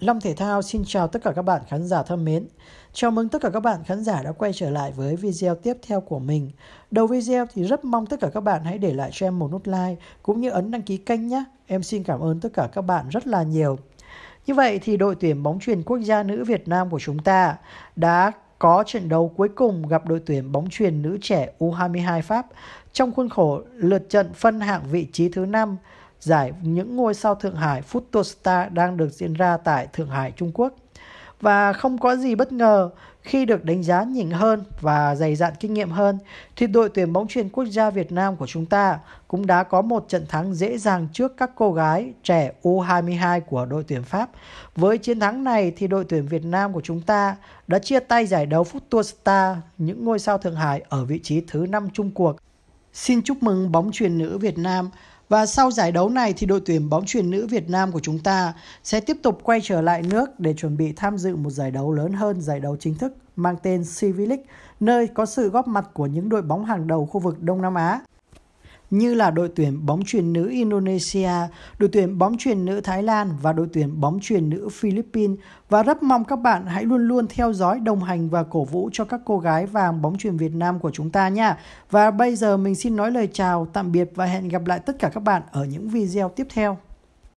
Long Thể Thao xin chào tất cả các bạn khán giả thân mến. Chào mừng tất cả các bạn khán giả đã quay trở lại với video tiếp theo của mình. Đầu video thì rất mong tất cả các bạn hãy để lại cho em một nút like cũng như ấn đăng ký kênh nhé. Em xin cảm ơn tất cả các bạn rất là nhiều. Như vậy thì đội tuyển bóng truyền quốc gia nữ Việt Nam của chúng ta đã có trận đấu cuối cùng gặp đội tuyển bóng truyền nữ trẻ U22 Pháp trong khuôn khổ lượt trận phân hạng vị trí thứ 5 giải những ngôi sao Thượng Hải Photostar đang được diễn ra tại Thượng Hải, Trung Quốc. Và không có gì bất ngờ khi được đánh giá nhỉnh hơn và dày dạn kinh nghiệm hơn thì đội tuyển bóng chuyền quốc gia Việt Nam của chúng ta cũng đã có một trận thắng dễ dàng trước các cô gái trẻ U22 của đội tuyển Pháp. Với chiến thắng này thì đội tuyển Việt Nam của chúng ta đã chia tay giải đấu Phút Tour Star những ngôi sao Thượng Hải ở vị trí thứ 5 chung cuộc. Xin chúc mừng bóng chuyền nữ Việt Nam và sau giải đấu này thì đội tuyển bóng truyền nữ Việt Nam của chúng ta sẽ tiếp tục quay trở lại nước để chuẩn bị tham dự một giải đấu lớn hơn, giải đấu chính thức mang tên CV League, nơi có sự góp mặt của những đội bóng hàng đầu khu vực Đông Nam Á như là đội tuyển bóng truyền nữ Indonesia, đội tuyển bóng truyền nữ Thái Lan và đội tuyển bóng truyền nữ Philippines và rất mong các bạn hãy luôn luôn theo dõi, đồng hành và cổ vũ cho các cô gái vàng bóng truyền Việt Nam của chúng ta nha. Và bây giờ mình xin nói lời chào, tạm biệt và hẹn gặp lại tất cả các bạn ở những video tiếp theo.